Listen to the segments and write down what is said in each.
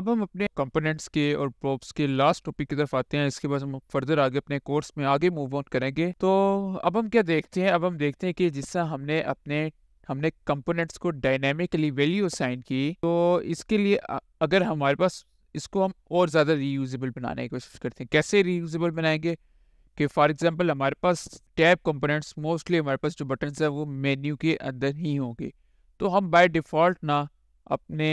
अब हम अपने कंपोनेंट्स के और प्रोप्स के लास्ट टॉपिक की तरफ आते हैं इसके बाद हम फर्दर आगे अपने कोर्स में आगे मूव ऑन करेंगे तो अब हम क्या देखते हैं अब हम देखते हैं कि जिससे हमने अपने हमने कंपोनेंट्स को डायनेमिकली वैल्यू असाइन की तो इसके लिए अगर हमारे पास इसको हम और ज़्यादा रीयूजबल बनाने की कोशिश करते हैं कैसे रीयूजबल बनाएंगे कि फॉर एग्जांपल हमारे पास टैब कंपोनेंट्स मोस्टली हमारे पास जो बटन्स हैं वो मेन्यू के अंदर ही होंगे तो हम बाय डिफ़ॉल्ट ना अपने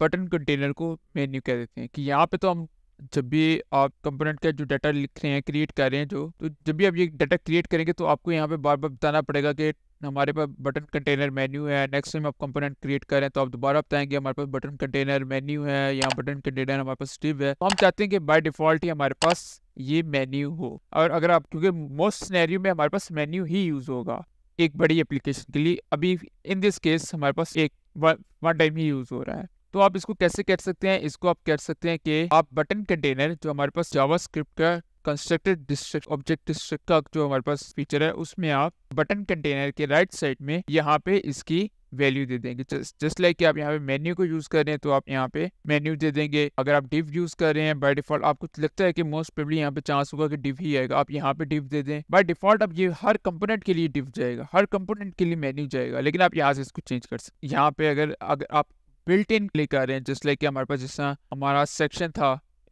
बटन कंटेनर को मेन्यू कह देते हैं कि यहाँ पे तो हम जब भी आप कंपोनेंट का जो डाटा लिख रहे हैं क्रिएट कर रहे हैं जो तो जब भी आप ये डाटा क्रिएट करेंगे तो आपको यहाँ पे बार बार बताना पड़ेगा कि हमारे पास बटन कंटेनर मेन्यू है नेक्स्ट टाइम आप कंपोनेंट क्रिएट कर रहे हैं तो आप दोबारा बताएंगे हमारे पास बटन कंटेनर मेन्यू है या बटन कंटेनर हमारे पास स्टिव है तो हम चाहते हैं कि बाय डिफॉल्ट ही हमारे पास ये मेन्यू हो और अगर आप क्योंकि मोस्ट स्नैरियो में हमारे पास मेन्यू ही यूज होगा एक बड़ी एप्लीकेशन के लिए अभी इन दिस केस हमारे पास एक वन टाइम ही यूज हो रहा है तो आप इसको कैसे कह सकते हैं इसको आप कह सकते हैं कि आप बटन कंटेनर जो हमारे पास जावा स्क्रिप्ट का कंस्ट्रक्टेड डिस्ट्रिक्ट ऑब्जेक्ट डिस्ट्रिक्ट का जो हमारे पास फीचर है उसमें आप बटन कंटेनर के राइट साइड में यहाँ पे इसकी वैल्यू दे देंगे जस्ट लाइक कि आप यहाँ पे मेन्यू को यूज कर रहे हैं तो आप यहाँ पे मेन्यू दे देंगे अगर आप डिव यूज कर रहे हैं बाय डिफॉल्ट आपको लगता है कि मोस्ट प्रोबली यहाँ पे चांस होगा कि डिव ही आएगा आप यहाँ पे डिव दे दें बाय डिफॉल्ट आप ये हर कंपोनेंट के लिए डिव जाएगा हर कंपोनेंट के लिए मेन्यू जाएगा लेकिन आप यहाँ से इसको चेंज कर सकते यहाँ पे अगर अगर आप बिल्ट इन क्लिक कर रहे हैं जिसलिए कि हमारे पास जिसना हमारा सेक्शन था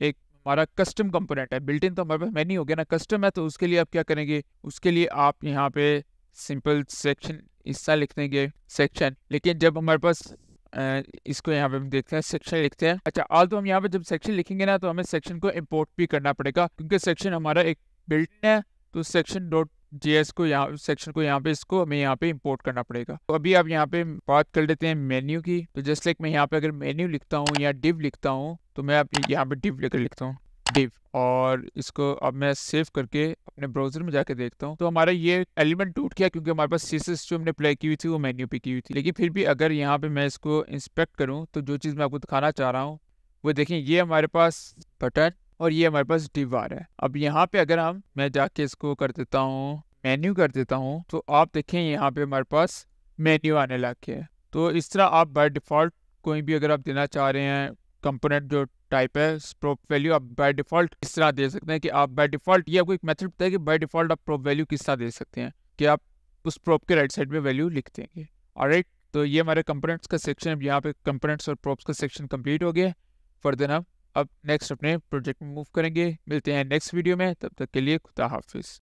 एक हमारा कस्टम कंपोनेंट है बिल्ट इन तो हमारे पास मेन्यू हो गया ना कस्टम है तो उसके लिए आप क्या करेंगे उसके लिए आप यहाँ पे सिंपल सेक्शन हिस्सा लिख देंगे सेक्शन लेकिन जब हमारे पास इसको यहाँ पे हम देखते हैं सेक्शन लिखते हैं अच्छा आल तो हम यहाँ पे जब सेक्शन लिखेंगे ना तो हमें सेक्शन को इम्पोर्ट भी करना पड़ेगा क्योंकि सेक्शन हमारा एक बिल्ट है तो सेक्शन डॉट एस को यहाँ सेक्शन को यहाँ पे इसको हमें यहाँ पे इंपोर्ट करना पड़ेगा तो अभी आप यहाँ पे बात कर लेते हैं मेन्यू की तो जस्ट लाइक मैं यहाँ पे अगर मेन्यू लिखता हूँ या डिव लिखता हूँ तो मैं आप यहाँ पे डिव लेकर लिखता हूँ डिव और इसको अब मैं सेव करके अपने ब्राउजर में जाके देखता हूँ तो हमारा ये एलिमेंट टूट गया क्योंकि हमारे पास सीसेस जो हमने प्ले की हुई थी वो मेन्यू पे की हुई थी लेकिन फिर भी अगर यहाँ पे मैं इसको इंस्पेक्ट करूँ तो जो चीज़ मैं आपको दिखाना चाह रहा हूँ वो देखें ये हमारे पास बटन और ये हमारे पास डिव आ रहा है अब यहाँ पे अगर हम मैं जाके इसको कर देता हूँ मेन्यू कर देता हूँ तो आप देखें यहाँ पे हमारे पास मेन्यू आने लग गया है तो इस तरह आप बाय डिफ़ॉल्ट कोई भी अगर आप देना चाह रहे हैं कंपोनेंट जो टाइप है प्रोप वैल्यू आप बाय डिफ़ॉल्ट किस तरह दे सकते हैं कि आप बाय डिफ़ॉल्ट ये आपको एक मेथड बताया कि बाय डिफ़ॉल्ट आप प्रोप वैल्यू किस तरह दे सकते हैं कि आप उस प्रोप के राइट साइड में वैल्यू लिख देंगे और राइट तो ये हमारे कंपोनेंट्स का सेक्शन यहाँ पे कंपोनेंट्स और प्रॉप्स का सेक्शन कम्प्लीट हो गया फर्दर अब नेक्स्ट अपने प्रोजेक्ट में मूव करेंगे मिलते हैं नेक्स्ट वीडियो में तब तक के लिए खुदा हाफिज़